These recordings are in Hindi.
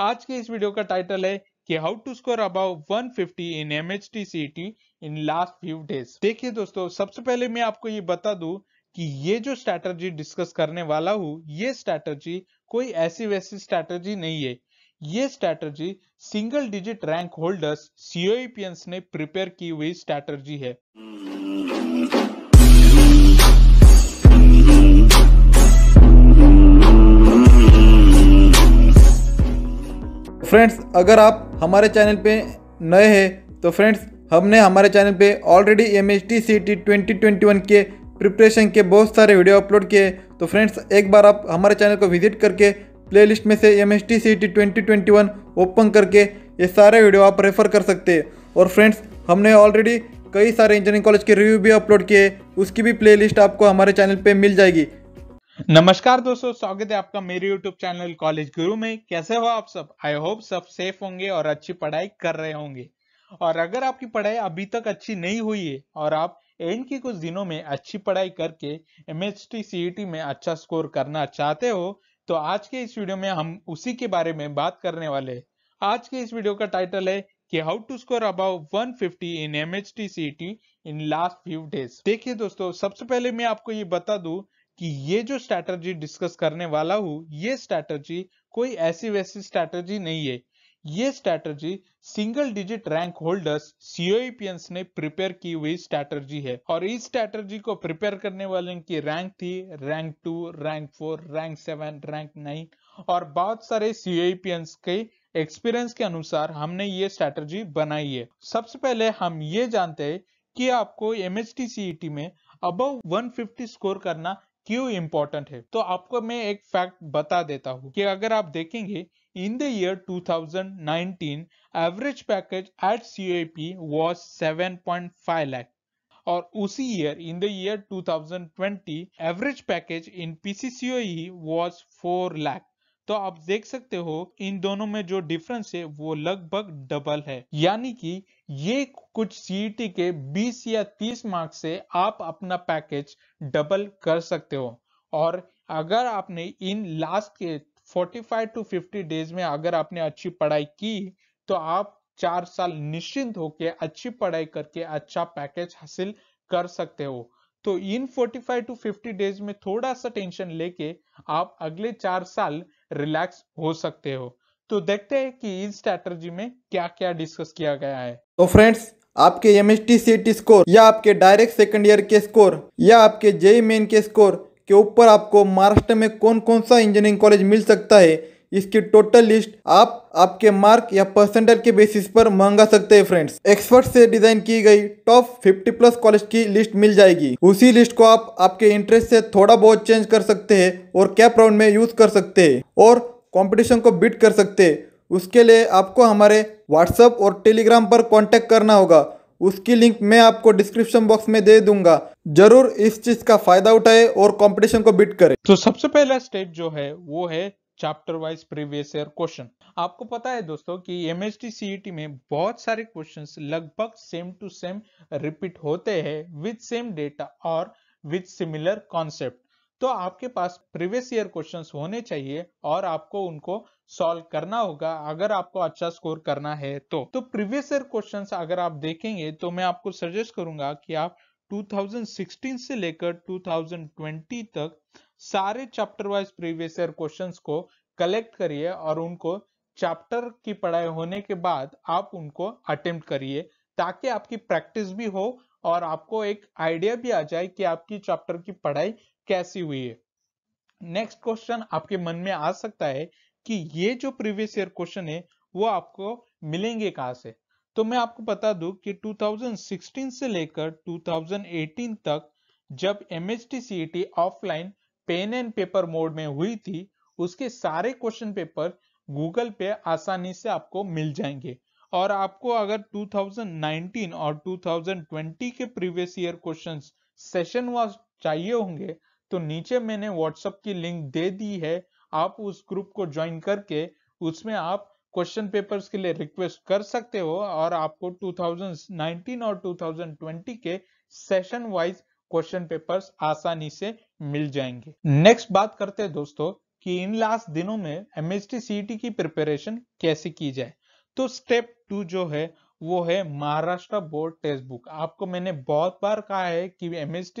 आज के इस वीडियो का टाइटल है कि how to score about 150 in M H T C T in last few days देखिए दोस्तों सबसे पहले मैं आपको ये बता दू कि ये जो स्ट्रैटर्जी डिस्कस करने वाला हूँ ये स्ट्रैटर्जी कोई ऐसी वैसी स्ट्रैटर्जी नहीं है ये strategy single digit rank holders COEPians ने प्रिपेयर की हुई स्ट्रैटर्जी है फ्रेंड्स अगर आप हमारे चैनल पे नए हैं तो फ्रेंड्स हमने हमारे चैनल पे already M H T C T twenty twenty one के प्रिपरेशन के बहुत सारे वीडियो अपलोड किए तो फ्रेंड्स एक बार आप हमारे चैनल को विजिट करके प्लेलिस्ट में से M S T C T twenty twenty one open करके ये सारे वीडियो आप रेफर कर सकते हैं और फ्रेंड्स हमने ऑलरेडी कई सारे इंजीनियरिंग कॉलेज के रिव्यू भी अपलोड किए उसकी भी प्लेलिस्ट आपको हमारे चैनल पे मिल जाएगी नमस्कार दोस्तों स्वागत है आपका मेरे YouTube चैनल कॉलेज गुरु में कैसे हो आप सब आई होप सब सेफ होंगे और अच्छी पढ़ाई कर रहे होंगे और अगर आपकी पढ़ाई अभी तक अच्छी नहीं हुई है और आप एंड के कुछ दिनों में अच्छी पढ़ाई करके एम एच e में अच्छा स्कोर करना चाहते हो तो आज के इस वीडियो में हम उसी के बारे में बात करने वाले हैं आज के इस वीडियो का टाइटल है कि how to score about 150 in M H in last few days देखिए दोस्तों सबसे पहले मैं आपको ये बता दूं कि ये जो स्ट्रैटर्जी डिस्कस करने वाला हूं ये स्ट्रैटर्जी कोई ऐसी वैसी स्ट्रैटर्जी नहीं है ये strategy single digit rank holders COEPians ने प्रिपेयर की हुई स्ट्रैटर्जी है और इस स्ट्रैटर्जी को प्रिपेयर करने वाले की रैंक थी rank two rank four rank seven rank nine और बहुत सारे सीओपियंस e के एक्सपीरियंस के अनुसार हमने ये स्ट्रैटर्जी बनाई है सबसे पहले हम ये जानते हैं कि आपको एम e में अबव 150 स्कोर करना क्यों इम्पोर्टेंट है तो आपको मैं एक फैक्ट बता देता हूँ कि अगर आप देखेंगे in the year 2019 average package at C A P was seven point five lakh और उसी year in the year 2020 average package in PCCO was four lakh तो आप देख सकते हो इन दोनों में जो डिफरेंस है वो लगभग डबल है यानी कि ये कुछ सीईटी e के 20 या 30 मार्क्स से आप अपना पैकेज डबल कर सकते हो और अगर आपने इन लास्ट के 45 टू 50 डेज में अगर आपने अच्छी पढ़ाई की तो आप चार साल निश्चिंत होकर अच्छी पढ़ाई करके अच्छा पैकेज हासिल कर सकते हो तो इन 45 टू 50 डेज में थोड़ा सा टेंशन लेके आप अगले चार साल रिलैक्स हो सकते हो तो देखते हैं कि इस स्ट्रेटर्जी में क्या क्या डिस्कस किया गया है तो फ्रेंड्स आपके M S T C score या आपके डायरेक्ट सेकेंड ईयर के स्कोर या आपके जेई मेन e e के स्कोर के ऊपर आपको महाराष्ट्र में कौन कौन सा इंजीनियरिंग कॉलेज मिल सकता है इसकी टोटल लिस्ट आप आपके मार्क या परसेंटेज के बेसिस पर मंगा सकते हैं फ्रेंड्स एक्सपर्ट से डिजाइन की गई टॉप 50 प्लस कॉलेज की लिस्ट मिल जाएगी उसी लिस्ट को आप आपके इंटरेस्ट से थोड़ा बहुत चेंज कर सकते हैं और कैप राउंड में यूज कर सकते हैं और कंपटीशन को बीट कर सकते हैं उसके लिए आपको हमारे व्हाट्सएप और टेलीग्राम पर कॉन्टेक्ट करना होगा उसकी लिंक मैं आपको डिस्क्रिप्शन बॉक्स में दे दूंगा जरूर इस चीज का फायदा उठाए और कंपटीशन को बीट करें तो सबसे पहला स्टेप जो है वो है chapter wise previous year question आपको पता है दोस्तों कि M S T T C में बहुत सारे क्वेश्चन लगभग सेम टू सेम रिपीट होते हैं विथ सेम डेटा और विथ सिमिलर कॉन्सेप्ट तो आपके पास प्रीवियस ईयर क्वेश्चन होने चाहिए और आपको उनको सॉल्व करना होगा अगर आपको अच्छा स्कोर करना है तो तो प्रीवियस ईयर क्वेश्चन अगर आप देखेंगे तो मैं आपको सजेस्ट करूंगा कि आप 2016 से लेकर 2020 तक सारे chapter wise previous year questions को कलेक्ट करिए और उनको चैप्टर की पढ़ाई होने के बाद आप उनको अटेम्प्ट करिए ताकि आपकी प्रैक्टिस भी हो और आपको एक आइडिया भी आ जाए कि आपकी चैप्टर की पढ़ाई कैसी हुई है नेक्स्ट क्वेश्चन आपके मन में आ सकता है कि ये जो प्रीवियस ईयर क्वेश्चन है वो आपको मिलेंगे कहा से तो मैं आपको बता दूं कि 2016 से लेकर 2018 तक जब M H offline pen and paper mode में हुई थी उसके सारे क्वेश्चन पेपर गूगल पे आसानी से आपको मिल जाएंगे और आपको अगर 2019 और 2020 के previous year questions session wise चाहिए होंगे तो नीचे मैंने व्हाट्सएप की लिंक दे दी है आप उस ग्रुप को ज्वाइन करके उसमें आप क्वेश्चन पेपर्स के लिए रिक्वेस्ट कर सकते हो और आपको 2019 और 2020 के सेशन वाइज क्वेश्चन पेपर्स आसानी से मिल जाएंगे नेक्स्ट बात करते हैं दोस्तों कि इन लास्ट दिनों में एम एस e की प्रिपरेशन कैसे की जाए तो स्टेप टू जो है वो है महाराष्ट्र बोर्ड टेक्स्ट बुक आपको मैंने बहुत बार कहा है कि एम एस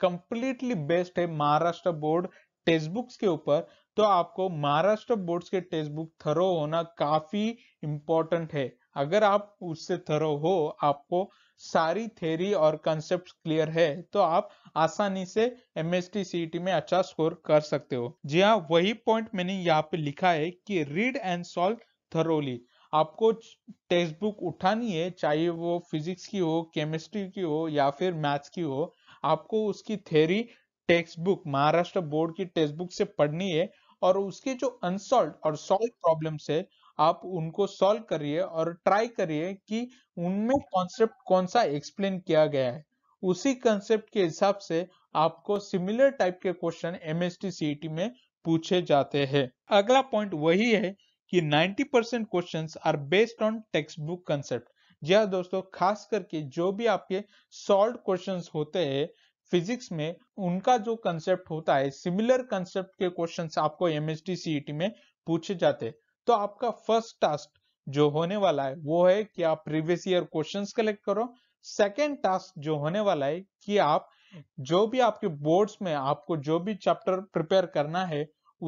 कंप्लीटली बेस्ड है महाराष्ट्र बोर्ड टेक्स्ट बुक्स के ऊपर तो आपको महाराष्ट्र बोर्ड्स के टेक्स्ट बुक थरो होना काफी इंपॉर्टेंट है अगर आप उससे थरो हो आपको सारी थेरी और कंसेप्ट क्लियर है तो आप आसानी से एम एस e में अच्छा स्कोर कर सकते हो जी हाँ वही पॉइंट मैंने यहाँ पे लिखा है कि रीड एंड सॉल्व थरोली आपको टेक्स्ट बुक उठानी है चाहे वो फिजिक्स की हो केमिस्ट्री की हो या फिर मैथ्स की हो आपको उसकी theory textbook Maharashtra board की टेक्स्ट बुक से पढ़नी है और उसके जो अनसॉल्व और सॉल्व प्रॉब्लम्स है आप उनको सॉल्व करिए और ट्राई करिए कि उनमें कॉन्सेप्ट कौन सा एक्सप्लेन किया गया है उसी कंसेप्ट के हिसाब से आपको सिमिलर टाइप के क्वेश्चन एम एस में पूछे जाते हैं अगला पॉइंट वही है कि 90% percent question are based on textbook concept जी हाँ दोस्तों खास करके जो भी आपके सॉल्व क्वेश्चंस होते हैं फिजिक्स में उनका जो कंसेप्ट होता है सिमिलर कंसेप्ट के क्वेश्चंस आपको एमएसटी टी e में पूछे जाते हैं तो आपका फर्स्ट टास्क जो होने वाला है वो है कि आप प्रीवियस ईयर क्वेश्चंस कलेक्ट करो सेकेंड टास्क जो होने वाला है कि आप जो भी आपके बोर्ड्स में आपको जो भी चैप्टर प्रिपेयर करना है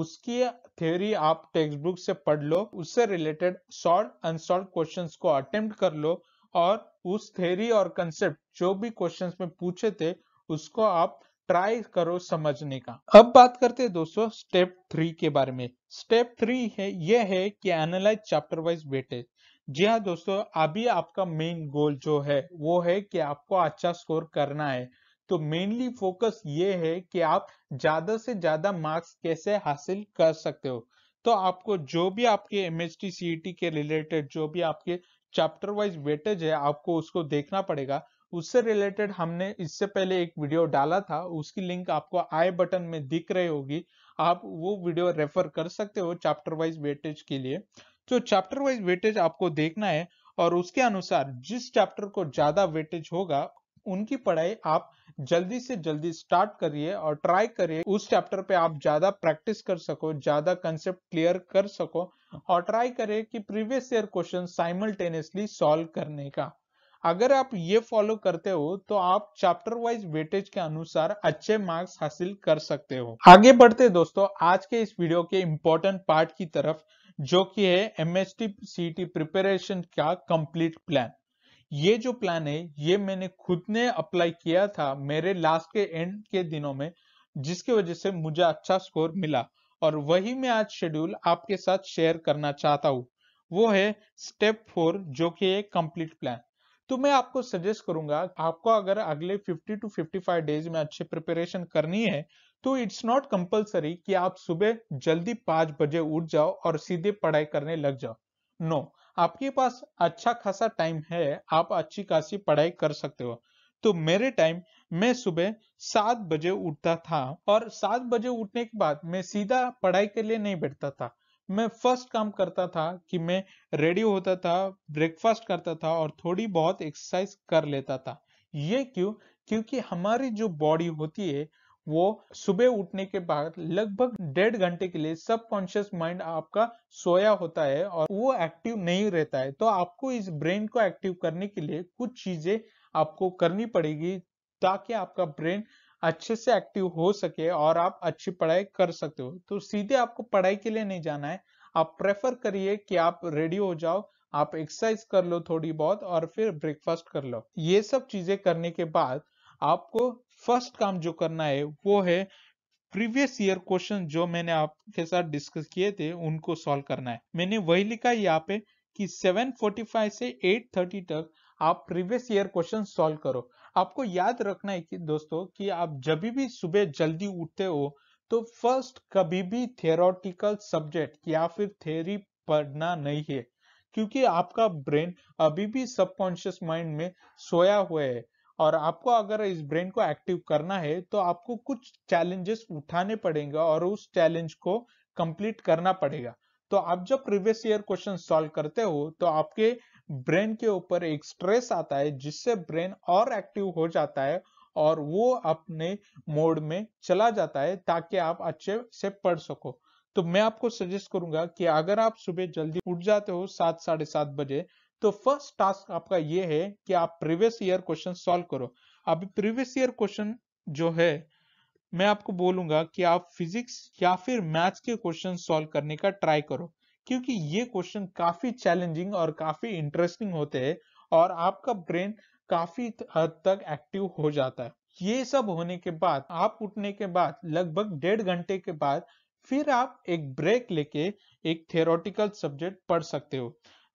उसकी थ्योरी आप टेक्स्ट बुक से पढ़ लो उससे रिलेटेड सॉल्व अनसॉल्व क्वेश्चंस को अटेम्प्ट कर लो और उस थ्योरी और कंसेप्ट जो भी क्वेश्चंस में पूछे थे उसको आप ट्राई करो समझने का अब बात करते हैं दोस्तों स्टेप थ्री के बारे में स्टेप थ्री है यह है कि एनालाइज चैप्टर वाइज वेटेज जी हाँ दोस्तों अभी आपका मेन गोल जो है वो है कि आपको अच्छा स्कोर करना है तो मेनली फोकस ये है कि आप ज्यादा से ज्यादा मार्क्स कैसे हासिल कर सकते हो तो आपको जो भी आपके एम एच e के रिलेटेड जो भी आपके चैप्टर वाइज वेटेज है आपको उसको देखना पड़ेगा उससे रिलेटेड हमने इससे पहले एक वीडियो डाला था उसकी लिंक आपको आई बटन में दिख रही होगी आप वो वीडियो रेफर कर सकते हो चैप्टर वाइज वेटेज के लिए तो चैप्टर वाइज वेटेज आपको देखना है और उसके अनुसार जिस चैप्टर को ज्यादा वेटेज होगा उनकी पढ़ाई आप जल्दी से जल्दी स्टार्ट करिए और ट्राई करिए उस चैप्टर पे आप ज्यादा प्रैक्टिस कर सको ज्यादा कंसेप्ट क्लियर कर सको और ट्राई करें कि previous year question simultaneously solve करने का अगर आप ये फॉलो करते हो तो आप चैप्टर वाइज वेटेज के अनुसार अच्छे मार्क्स हासिल कर सकते हो आगे बढ़ते दोस्तों आज के इस वीडियो के इम्पोर्टेंट पार्ट की तरफ जो कि है M S T C T preparation का कंप्लीट प्लान ये जो प्लान है ये मैंने खुद ने अप्लाई किया था मेरे लास्ट के एंड के दिनों में जिसकी वजह से मुझे अच्छा स्कोर मिला और वही मैं आज शेड्यूल आपके साथ शेयर करना चाहता हूँ वो है स्टेप फोर जो कि है कंप्लीट प्लान तो मैं आपको सजेस्ट करूंगा आपको अगर अगले 50 टू 55 डेज में अच्छे प्रिपरेशन करनी है तो इट्स नॉट कंपलसरी कि आप सुबह जल्दी पांच बजे उठ जाओ और सीधे पढ़ाई करने लग जाओ नो no, आपके पास अच्छा खासा टाइम है आप अच्छी खासी पढ़ाई कर सकते हो तो मेरे टाइम मैं सुबह सात बजे उठता था और सात बजे उठने के बाद मैं सीधा पढ़ाई के लिए नहीं बैठता था मैं फर्स्ट काम करता था कि मैं रेडी होता था ब्रेकफास्ट करता था और थोड़ी बहुत एक्सरसाइज कर लेता था ये क्यों क्योंकि हमारी जो बॉडी होती है वो सुबह उठने के बाद लगभग डेढ़ घंटे के लिए सबकॉन्शियस माइंड आपका सोया होता है और वो एक्टिव नहीं रहता है तो आपको इस ब्रेन को एक्टिव करने के लिए कुछ चीजें आपको करनी पड़ेगी ताकि आपका ब्रेन अच्छे से एक्टिव हो सके और आप अच्छी पढ़ाई कर सकते हो तो सीधे आपको पढ़ाई के लिए नहीं जाना है आप प्रेफर करिए कि आप रेडी हो जाओ आप एक्सरसाइज कर लो थोड़ी बहुत और फिर ब्रेकफास्ट कर लो ये सब चीजें करने के बाद आपको फर्स्ट काम जो करना है वो है प्रीवियस ईयर क्वेश्चन जो मैंने आपके साथ डिस्कस किए थे उनको सॉल्व करना है मैंने वही लिखा यहाँ पे कि 7:45 से 8:30 तक आप प्रीवियस ईयर क्वेश्चन सॉल्व करो आपको याद रखना है कि दोस्तों कि आप जब भी सुबह जल्दी उठते हो तो फर्स्ट कभी भी थियोरटिकल सब्जेक्ट या फिर थेरी पढ़ना नहीं है क्योंकि आपका ब्रेन अभी भी सबकॉन्शियस माइंड में सोया हुआ है और आपको अगर इस ब्रेन को एक्टिव करना है तो आपको कुछ चैलेंजेस उठाने पड़ेंगे और उस चैलेंज को कंप्लीट करना पड़ेगा तो आप जब प्रीवियस ईयर क्वेश्चन सॉल्व करते हो तो आपके ब्रेन के ऊपर एक स्ट्रेस आता है जिससे ब्रेन और एक्टिव हो जाता है और वो अपने मोड में चला जाता है ताकि आप अच्छे से पढ़ सको तो मैं आपको सजेस्ट करूंगा कि अगर आप सुबह जल्दी उठ जाते हो सात साढ़े सात बजे तो फर्स्ट टास्क आपका ये है कि आप प्रीवियस ईयर क्वेश्चन सॉल्व करो अभी प्रीवियस ईयर क्वेश्चन जो है मैं आपको बोलूंगा कि आप फिजिक्स या फिर मैथ्स के क्वेश्चन सॉल्व करने का ट्राई करो क्योंकि ये क्वेश्चन काफी चैलेंजिंग और काफी इंटरेस्टिंग होते हैं और आपका ब्रेन काफी हद तक एक्टिव हो जाता है ये सब होने के बाद आप उठने के बाद लगभग डेढ़ घंटे के बाद फिर आप एक ब्रेक लेके एक थेरोटिकल सब्जेक्ट पढ़ सकते हो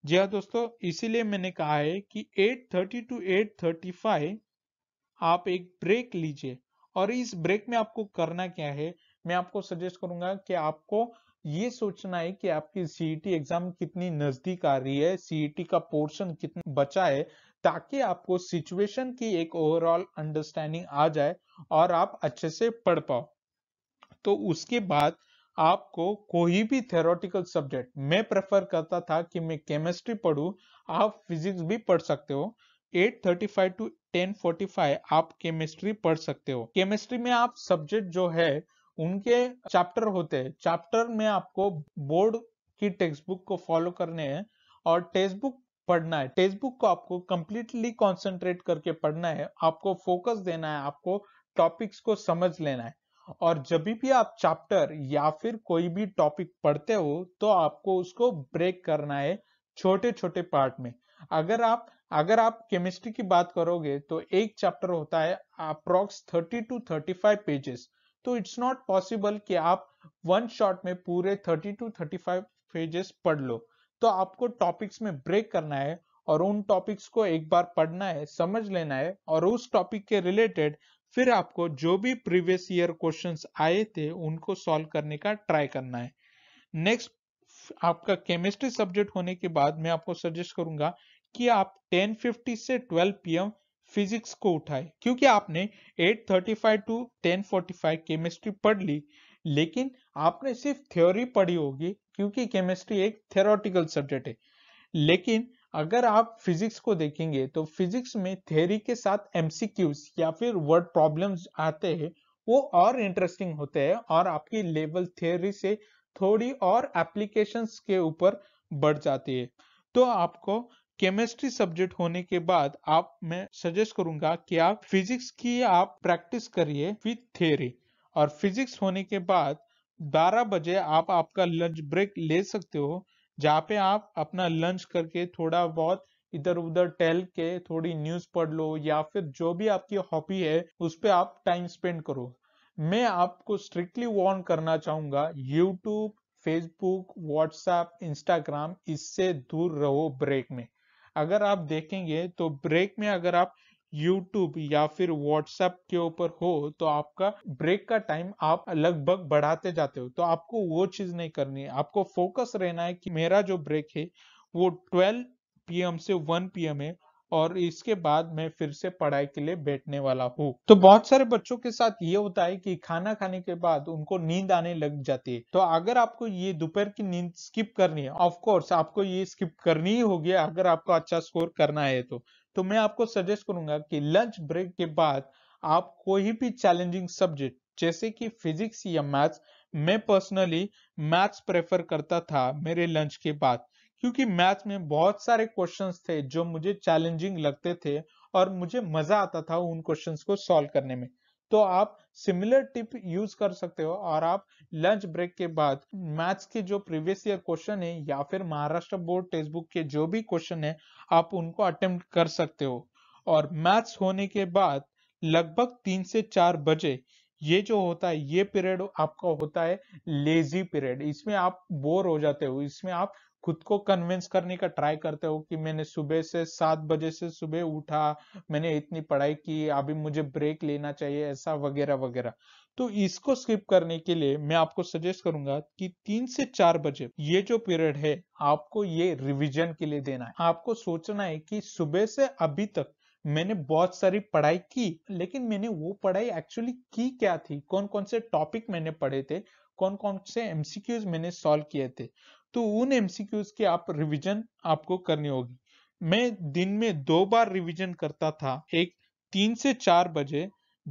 जी हाँ दोस्तों इसीलिए मैंने कहा है कि 8:30 टू 8:35 आप एक ब्रेक लीजिए और इस ब्रेक में आपको करना क्या है मैं आपको सजेस्ट करूंगा कि आपको ये सोचना है कि आपकी सीईटी एग्जाम e कितनी नजदीक आ रही है सीईटी e का पोर्शन कितना बचा है ताकि आपको सिचुएशन की एक ओवरऑल अंडरस्टैंडिंग आ जाए और आप अच्छे से पढ़ पाओ तो उसके बाद आपको कोई भी थेरोटिकल सब्जेक्ट मैं प्रेफर करता था कि मैं केमिस्ट्री पढ़ू आप फिजिक्स भी पढ़ सकते हो 835 टू 1045 आप केमिस्ट्री पढ़ सकते हो केमिस्ट्री में आप सब्जेक्ट जो है उनके चैप्टर होते हैं चैप्टर में आपको बोर्ड की टेक्स्ट बुक को फॉलो करने हैं और टेक्स्ट बुक पढ़ना है टेक्स्ट बुक को आपको कंप्लीटली कॉन्सेंट्रेट करके पढ़ना है आपको फोकस देना है आपको टॉपिक्स को समझ लेना है और जब भी आप चैप्टर या फिर कोई भी टॉपिक पढ़ते हो तो आपको उसको ब्रेक करना है छोटे छोटे पार्ट में अगर आप अगर आप केमिस्ट्री की बात करोगे तो एक चैप्टर होता है approx thirty two thirty five pages तो इट्स नॉट पॉसिबल कि आप वन शॉट में पूरे 30 टू 35 पेजेस पढ़ लो तो आपको टॉपिक्स में ब्रेक करना है और उन टॉपिक्स को एक बार पढ़ना है समझ लेना है और उस टॉपिक के रिलेटेड फिर आपको जो भी प्रीवियस ईयर क्वेश्चंस आए थे उनको सॉल्व करने का ट्राई करना है नेक्स्ट आपका केमिस्ट्री सब्जेक्ट होने के बाद मैं आपको सजेस्ट करूंगा कि आप 10:50 से 12 पीएम फिजिक्स को उठाए क्योंकि आपने 835 टू 1045 केमिस्ट्री पढ़ ली लेकिन आपने सिर्फ थ्योरी पढ़ी होगी क्योंकि केमिस्ट्री एक थेरोटिकल सब्जेक्ट है लेकिन अगर आप फिजिक्स को देखेंगे तो फिजिक्स में थ्योरी के साथ एमसीक्यूज या फिर वर्ड प्रॉब्लम्स आते हैं वो और इंटरेस्टिंग होते हैं और आपकी लेवल थ्योरी से थोड़ी और एप्लीकेशंस के ऊपर बढ़ जाती है तो आपको केमिस्ट्री सब्जेक्ट होने के बाद आप मैं सजेस्ट करूंगा कि आप फिजिक्स की आप प्रैक्टिस करिए विथ थ्योरी और फिजिक्स होने के बाद 12 बजे आप आपका लंच ब्रेक ले सकते हो जहाँ पे आप अपना लंच करके थोड़ा बहुत इधर उधर टहल के थोड़ी न्यूज पढ़ लो या फिर जो भी आपकी हॉबी है उस पर आप टाइम स्पेंड करो मैं आपको स्ट्रिक्टली वार्न करना चाहूंगा यूट्यूब फेसबुक व्हाट्सएप इंस्टाग्राम इससे दूर रहो ब्रेक में अगर आप देखेंगे तो ब्रेक में अगर आप यूट्यूब या फिर व्हाट्सएप के ऊपर हो तो आपका ब्रेक का टाइम आप लगभग बढ़ाते जाते हो तो आपको वो चीज नहीं करनी है आपको फोकस रहना है कि मेरा जो ब्रेक है वो 12 पीएम से 1 पीएम है और इसके बाद मैं फिर से पढ़ाई के लिए बैठने वाला हूँ तो बहुत सारे बच्चों के साथ ये होता है कि खाना खाने के बाद उनको नींद आने लग जाती है तो अगर आपको ये दोपहर की नींद स्किप करनी है कोर्स आपको ये स्किप करनी ही होगी अगर आपको अच्छा स्कोर करना है तो तो मैं आपको सजेस्ट करूंगा कि लंच ब्रेक के बाद आप कोई भी चैलेंजिंग सब्जेक्ट जैसे कि फिजिक्स या मैथ्स मैं पर्सनली मैथ्स प्रेफर करता था मेरे लंच के बाद क्योंकि मैथ में बहुत सारे क्वेश्चंस थे जो मुझे चैलेंजिंग लगते थे और मुझे मजा आता था उन क्वेश्चंस को सॉल्व करने में तो आप सिमिलर टिप यूज कर सकते हो और आप लंच ब्रेक के बाद मैथ्स के जो प्रीवियस ईयर क्वेश्चन है या फिर महाराष्ट्र बोर्ड टेक्स्ट बुक के जो भी क्वेश्चन है आप उनको अटेम्प्ट कर सकते हो और मैथ्स होने के बाद लगभग तीन से चार बजे ये जो होता है ये पीरियड आपका होता है लेजी पीरियड इसमें आप बोर हो जाते हो इसमें आप खुद को कन्विंस करने का ट्राई करते हो कि मैंने सुबह से सात बजे से सुबह उठा मैंने इतनी पढ़ाई की अभी मुझे ब्रेक लेना चाहिए ऐसा वगैरह वगैरह तो इसको स्किप करने के लिए मैं आपको सजेस्ट करूंगा कि तीन से चार बजे ये जो पीरियड है आपको ये रिवीजन के लिए देना है आपको सोचना है कि सुबह से अभी तक मैंने बहुत सारी पढ़ाई की लेकिन मैंने वो पढ़ाई एक्चुअली की क्या थी कौन कौन से टॉपिक मैंने पढ़े थे कौन कौन से एमसीक्यूज मैंने सॉल्व किए थे तो उन एमसीक्यूज के आप रिवीजन आपको करनी होगी मैं दिन में दो बार रिवीजन करता था एक तीन से चार बजे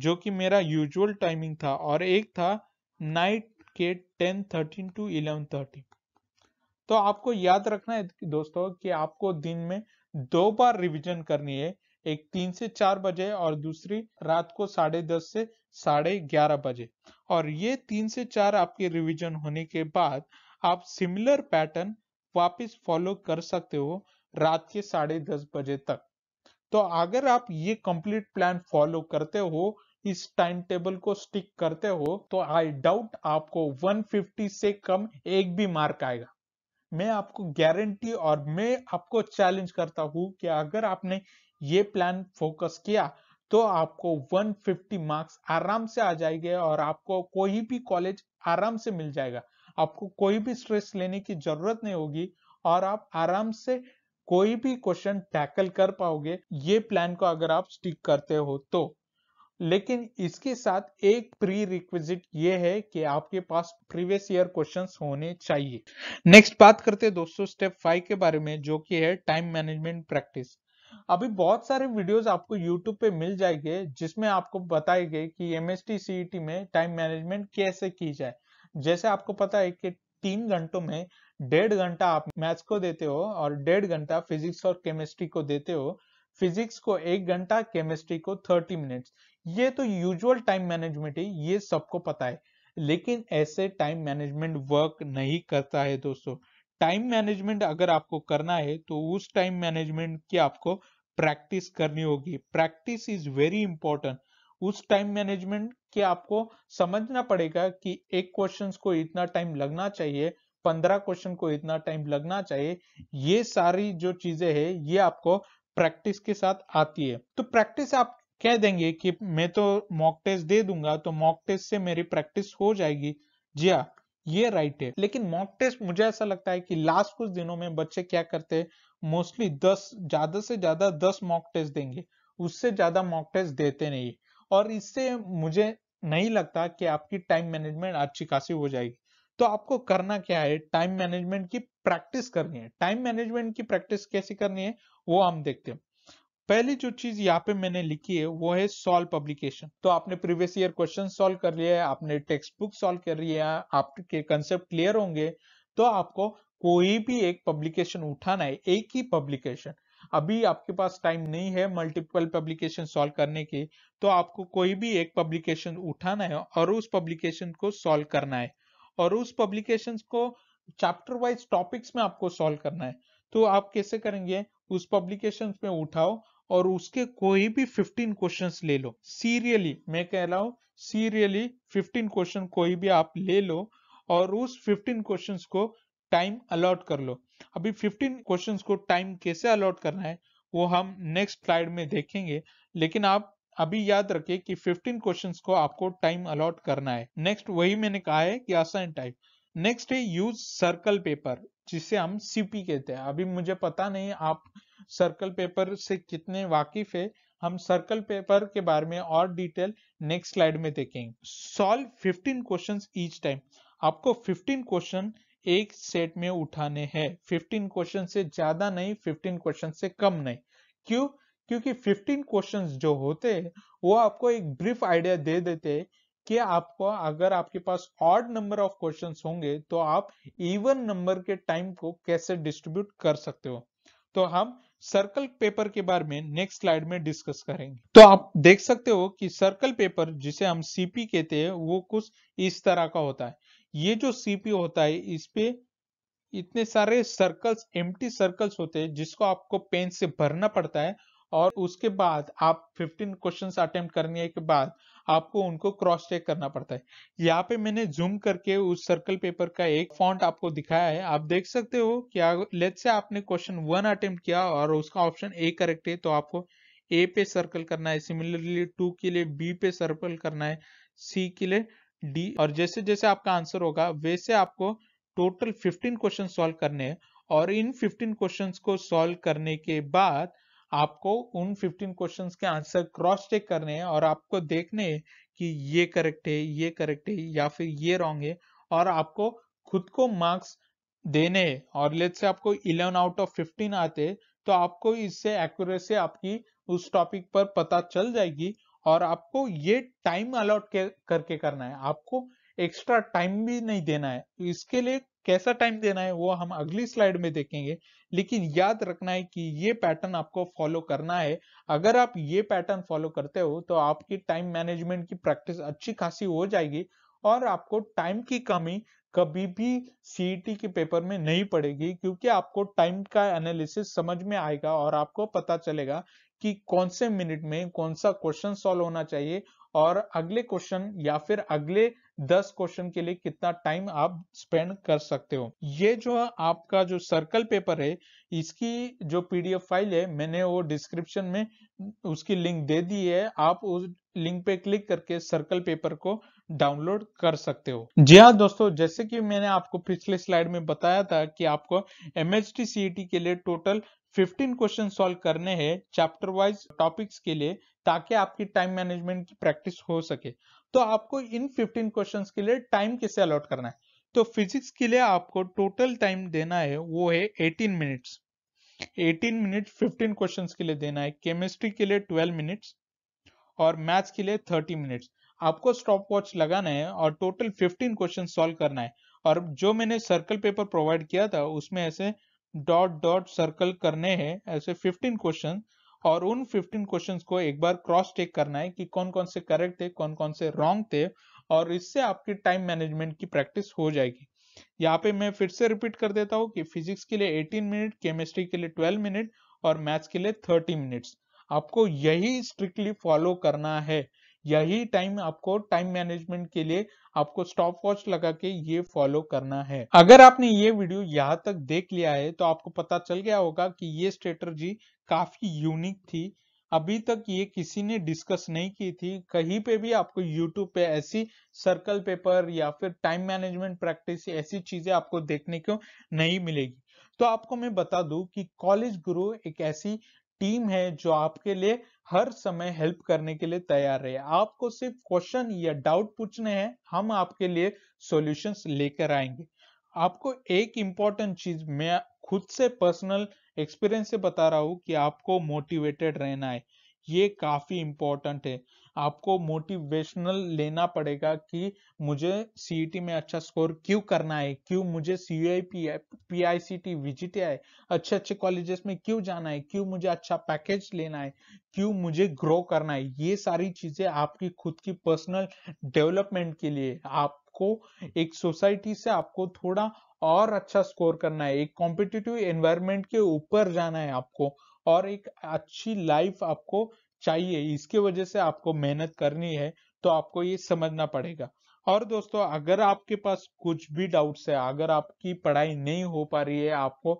जो कि मेरा यूजुअल टाइमिंग था और एक था नाइट के ten thirty to eleven thirty तो आपको याद रखना है दोस्तों कि आपको दिन में दो बार रिवीजन करनी है एक तीन से चार बजे और दूसरी रात को साढ़े दस से साढ़े ग्यारह बजे और ये तीन से चार आपके रिवीजन होने के बाद आप सिमिलर पैटर्न वापस फॉलो कर सकते हो रात के साढ़े दस बजे तक तो अगर आप ये कंप्लीट प्लान फॉलो करते हो इस टाइम टेबल को स्टिक करते हो तो आई डाउट आपको 150 से कम एक भी मार्क आएगा मैं आपको गारंटी और मैं आपको चैलेंज करता हूं कि अगर आपने ये प्लान फोकस किया तो आपको 150 मार्क्स आराम से आ जाएंगे और आपको कोई भी कॉलेज आराम से मिल जाएगा आपको कोई भी स्ट्रेस लेने की जरूरत नहीं होगी और आप आराम से कोई भी क्वेश्चन टैकल कर पाओगे ये प्लान को अगर आप स्टिक करते हो तो लेकिन इसके साथ एक प्री रिक्विजिट ये है कि आपके पास प्रीवियस ईयर क्वेश्चंस होने चाहिए नेक्स्ट बात करते हैं दोस्तों स्टेप फाइव के बारे में जो कि है टाइम मैनेजमेंट प्रैक्टिस अभी बहुत सारे वीडियोस आपको YouTube पे मिल जाएंगे जिसमें आपको बताए गए कि एम एस e में टाइम मैनेजमेंट कैसे की जाए जैसे आपको पता है कि तीन घंटों में डेढ़ घंटा आप मैथ्स को देते हो और डेढ़ घंटा फिजिक्स और केमिस्ट्री को देते हो फिजिक्स को एक घंटा केमिस्ट्री को थर्टी मिनट्स ये तो यूजुअल टाइम मैनेजमेंट है ये सबको पता है लेकिन ऐसे टाइम मैनेजमेंट वर्क नहीं करता है दोस्तों टाइम मैनेजमेंट अगर आपको करना है तो उस टाइम मैनेजमेंट की आपको प्रैक्टिस करनी होगी प्रैक्टिस इज वेरी इंपॉर्टेंट उस टाइम मैनेजमेंट के आपको समझना पड़ेगा कि एक क्वेश्चन को इतना टाइम लगना चाहिए पंद्रह क्वेश्चन को इतना टाइम लगना चाहिए ये सारी जो चीजें है ये आपको प्रैक्टिस के साथ आती है तो प्रैक्टिस आप कह देंगे कि मैं तो मॉक टेस्ट दे दूंगा तो मॉक टेस्ट से मेरी प्रैक्टिस हो जाएगी जी हाँ ये राइट है लेकिन मॉक टेस्ट मुझे ऐसा लगता है कि लास्ट कुछ दिनों में बच्चे क्या करते हैं मोस्टली दस ज्यादा से ज्यादा दस मॉक टेस्ट देंगे उससे ज्यादा मॉक टेस्ट देते नहीं और इससे मुझे नहीं लगता कि आपकी टाइम मैनेजमेंट अच्छी खासी हो जाएगी तो आपको करना क्या है टाइम मैनेजमेंट की प्रैक्टिस करनी है टाइम मैनेजमेंट की प्रैक्टिस कैसे करनी है वो हम देखते हैं पहली जो चीज यहाँ पे मैंने लिखी है वो है सॉल्व पब्लिकेशन तो आपने प्रीवियस ईयर क्वेश्चन सॉल्व कर लिया है आपने टेक्स्ट बुक सॉल्व कर लिया है आपके कंसेप्ट क्लियर होंगे तो आपको कोई भी एक पब्लिकेशन उठाना है एक ही पब्लिकेशन अभी आपके पास टाइम नहीं है मल्टीपल पब्लिकेशन सॉल्व करने की तो आपको कोई भी एक पब्लिकेशन उठाना है और उस पब्लिकेशन को सॉल्व करना है और उस पब्लिकेशन को चैप्टर वाइज टॉपिक्स में आपको सॉल्व करना है तो आप कैसे करेंगे उस पब्लिकेशन में उठाओ और उसके कोई भी 15 क्वेश्चंस ले लो सीरियली मैं कह रहा हूँ सीरियली 15 क्वेश्चन कोई भी आप ले लो और उस 15 क्वेश्चंस को टाइम अलॉट कर लो अभी 15 क्वेश्चंस को टाइम कैसे अलॉट करना है वो हम नेक्स्ट स्लाइड में देखेंगे लेकिन आप अभी याद रखिए कि 15 क्वेश्चंस को आपको टाइम अलॉट करना है नेक्स्ट वही मैंने कहा है कि आसान टाइप नेक्स्ट है यूज सर्कल पेपर जिसे हम सीपी कहते हैं अभी मुझे पता नहीं आप सर्कल पेपर से कितने वाकिफ है हम सर्कल पेपर के बारे में और डिटेल नेक्स्ट स्लाइड में देखेंगे सॉल्व 15 क्वेश्चंस ईच टाइम आपको 15 क्वेश्चन एक सेट में उठाने हैं 15 क्वेश्चन से ज्यादा नहीं 15 क्वेश्चन से कम नहीं क्यों क्योंकि 15 क्वेश्चंस जो होते हैं वो आपको एक ब्रीफ आइडिया दे देते हैं कि आपको अगर आपके पास ऑड नंबर ऑफ क्वेश्चंस होंगे तो आप इवन नंबर के टाइम को कैसे डिस्ट्रीब्यूट कर सकते हो तो हम सर्कल पेपर के बारे में नेक्स्ट स्लाइड में डिस्कस करेंगे तो आप देख सकते हो कि सर्कल पेपर जिसे हम सीपी कहते हैं वो कुछ इस तरह का होता है ये जो सीपी होता है इस पे इतने सारे सर्कल्स एम्प्टी सर्कल्स होते हैं जिसको आपको पेन से भरना पड़ता है और उसके बाद आप 15 क्वेश्चंस अटेम्प्ट करने के बाद आपको उनको क्रॉस चेक करना पड़ता है यहाँ पे मैंने जूम करके उस सर्कल पेपर का एक फॉन्ट आपको दिखाया है आप देख सकते हो क्या लेट से आपने क्वेश्चन वन अटेम्प्ट किया और उसका ऑप्शन ए करेक्ट है तो आपको ए पे सर्कल करना है सिमिलरली टू के लिए बी पे सर्कल करना है सी के लिए डी और जैसे जैसे आपका आंसर होगा वैसे आपको टोटल 15 क्वेश्चन सॉल्व करने हैं और इन 15 क्वेश्चंस को सॉल्व करने के बाद आपको उन 15 क्वेश्चंस के आंसर क्रॉस चेक करने हैं और आपको देखने हैं कि ये करेक्ट है ये करेक्ट है या फिर ये रॉन्ग है और आपको खुद को मार्क्स देने और लेट से आपको 11 आउट ऑफ 15 आते तो आपको इससे एक्यूरेसी आपकी उस टॉपिक पर पता चल जाएगी और आपको ये टाइम अलॉट करके करना है आपको एक्स्ट्रा टाइम भी नहीं देना है इसके लिए कैसा टाइम देना है वो हम अगली स्लाइड में देखेंगे लेकिन याद रखना है कि ये पैटर्न आपको फॉलो करना है अगर आप ये पैटर्न फॉलो करते हो तो आपकी टाइम मैनेजमेंट की प्रैक्टिस अच्छी खासी हो जाएगी और आपको टाइम की कमी कभी भी सीईटी e के पेपर में नहीं पड़ेगी क्योंकि आपको टाइम का एनालिसिस समझ में आएगा और आपको पता चलेगा कि कौन से मिनट में कौन सा क्वेश्चन सॉल्व होना चाहिए और अगले क्वेश्चन या फिर अगले दस क्वेश्चन के लिए कितना टाइम आप स्पेंड कर सकते हो ये जो आपका जो सर्कल पेपर है इसकी जो पीडीएफ फाइल है मैंने वो डिस्क्रिप्शन में उसकी लिंक दे दी है आप उस लिंक पे क्लिक करके सर्कल पेपर को डाउनलोड कर सकते हो जी हाँ दोस्तों जैसे कि मैंने आपको पिछले स्लाइड में बताया था कि आपको एम एच e के लिए टोटल 15 क्वेश्चन सॉल्व करने हैं चैप्टर वाइज टॉपिक्स के लिए ताकि आपकी टाइम मैनेजमेंट की प्रैक्टिस हो सके तो आपको इन 15 क्वेश्चंस के लिए टाइम किसे अलॉट करना है तो फिजिक्स के लिए आपको टोटल टाइम देना है वो है 18 मिनट्स 18 मिनट 15 क्वेश्चंस के लिए देना है केमिस्ट्री के लिए 12 मिनट्स और मैथ्स के लिए 30 मिनट्स आपको स्टॉप वॉच लगाना है और टोटल 15 क्वेश्चन सॉल्व करना है और जो मैंने सर्कल पेपर प्रोवाइड किया था उसमें ऐसे डॉट डॉट सर्कल करने हैं ऐसे 15 क्वेश्चन और उन 15 क्वेश्चंस को एक बार क्रॉस चेक करना है कि कौन कौन से करेक्ट थे कौन कौन से रॉन्ग थे और इससे आपके टाइम मैनेजमेंट की प्रैक्टिस हो जाएगी यहाँ पे मैं फिर से रिपीट कर देता हूँ कि फिजिक्स के लिए 18 मिनट केमिस्ट्री के लिए 12 मिनट और मैथ्स के लिए 30 मिनट्स आपको यही स्ट्रिक्टली फॉलो करना है यही टाइम आपको टाइम मैनेजमेंट के लिए आपको स्टॉप वॉच लगा के ये फॉलो करना है अगर आपने ये वीडियो यहाँ तक देख लिया है तो आपको पता चल गया होगा कि ये स्ट्रेटर्जी काफी यूनिक थी अभी तक ये किसी ने डिस्कस नहीं की थी कहीं पे भी आपको यूट्यूब पे ऐसी सर्कल पेपर या फिर टाइम मैनेजमेंट प्रैक्टिस ऐसी चीजें आपको देखने को नहीं मिलेगी तो आपको मैं बता दूं कि कॉलेज गुरु एक ऐसी टीम है जो आपके लिए हर समय हेल्प करने के लिए तैयार रहे आपको सिर्फ क्वेश्चन या डाउट पूछने हैं हम आपके लिए सॉल्यूशंस लेकर आएंगे आपको एक इंपॉर्टेंट चीज मैं खुद से पर्सनल एक्सपीरियंस से बता रहा हूं कि आपको मोटिवेटेड रहना है ये काफी इंपॉर्टेंट है आपको मोटिवेशनल लेना पड़ेगा कि मुझे सीईटी e में अच्छा स्कोर क्यों करना है क्यों मुझे COEP P I C T VJTI अच्छे अच्छे कॉलेजेस में क्यों जाना है क्यों मुझे अच्छा पैकेज लेना है क्यों मुझे ग्रो करना है ये सारी चीजें आपकी खुद की पर्सनल डेवलपमेंट के लिए आपको एक सोसाइटी से आपको थोड़ा और अच्छा स्कोर करना है एक कॉम्पिटिटिव एनवायरमेंट के ऊपर जाना है आपको और एक अच्छी लाइफ आपको चाहिए इसकी वजह से आपको मेहनत करनी है तो आपको ये समझना पड़ेगा और दोस्तों अगर आपके पास कुछ भी डाउट्स है अगर आपकी पढ़ाई नहीं हो पा रही है आपको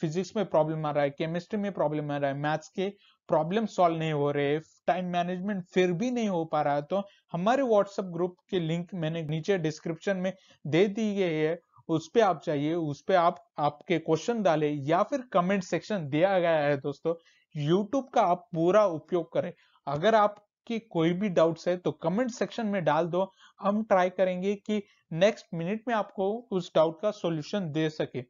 फिजिक्स में प्रॉब्लम आ रहा है केमिस्ट्री में प्रॉब्लम आ रहा है मैथ्स के प्रॉब्लम सॉल्व नहीं हो रहे टाइम मैनेजमेंट फिर भी नहीं हो पा रहा है तो हमारे व्हाट्सएप ग्रुप के लिंक मैंने नीचे डिस्क्रिप्शन में दे दी गई है उस पर आप चाहिए उस पर आप आपके क्वेश्चन डाले या फिर कमेंट सेक्शन दिया गया है दोस्तों यूट्यूब का आप पूरा उपयोग करें अगर आपकी कोई भी डाउट्स है तो कमेंट सेक्शन में डाल दो हम ट्राई करेंगे कि नेक्स्ट मिनट में आपको उस डाउट का सॉल्यूशन दे सके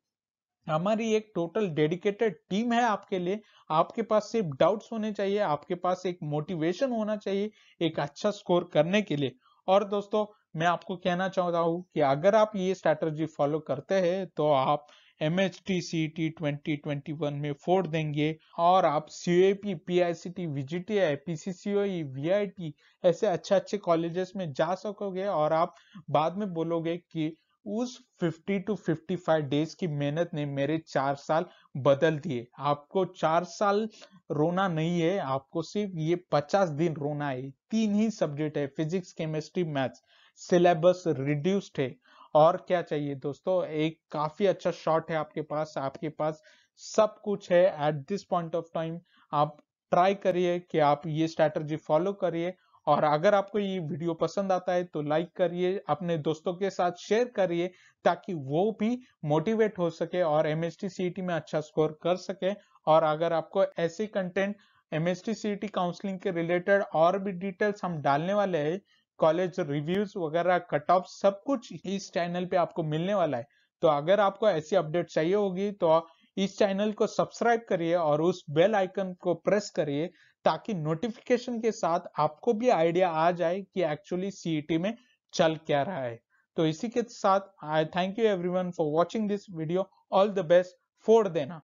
हमारी एक टोटल डेडिकेटेड टीम है आपके लिए आपके पास सिर्फ डाउट्स होने चाहिए आपके पास एक मोटिवेशन होना चाहिए एक अच्छा स्कोर करने के लिए और दोस्तों मैं आपको कहना चाहता हूँ कि अगर आप ये स्ट्रैटेजी फॉलो करते हैं तो आप M H T C T twenty twenty one में फोड़ देंगे और आप C A P P I C T V G T I P C C O V I T ऐसे अच्छे अच्छे कॉलेजेस में जा सकोगे और आप बाद में बोलोगे कि उस 50 टू 55 डेज की मेहनत ने मेरे चार साल बदल दिए आपको चार साल रोना नहीं है आपको सिर्फ ये 50 दिन रोना है तीन ही सब्जेक्ट है physics chemistry maths syllabus reduced है और क्या चाहिए दोस्तों एक काफी अच्छा शॉट है आपके पास आपके पास सब कुछ है at this point of time आप ट्राई करिए कि आप ये स्ट्रैटर्जी फॉलो करिए और अगर आपको ये वीडियो पसंद आता है तो लाइक करिए अपने दोस्तों के साथ शेयर करिए ताकि वो भी मोटिवेट हो सके और एम एस e में अच्छा स्कोर कर सके और अगर आपको ऐसे कंटेंट एम एस काउंसलिंग के रिलेटेड और भी डिटेल्स हम डालने वाले हैं कॉलेज रिव्यूज वगैरह कट ऑफ सब कुछ इस चैनल पे आपको मिलने वाला है तो अगर आपको ऐसी अपडेट चाहिए होगी तो इस चैनल को सब्सक्राइब करिए और उस बेल आइकन को प्रेस करिए ताकि नोटिफिकेशन के साथ आपको भी आइडिया आ जाए कि एक्चुअली सीई e में चल क्या रहा है तो इसी के साथ I thank you everyone for watching this video all the best फोड़ देना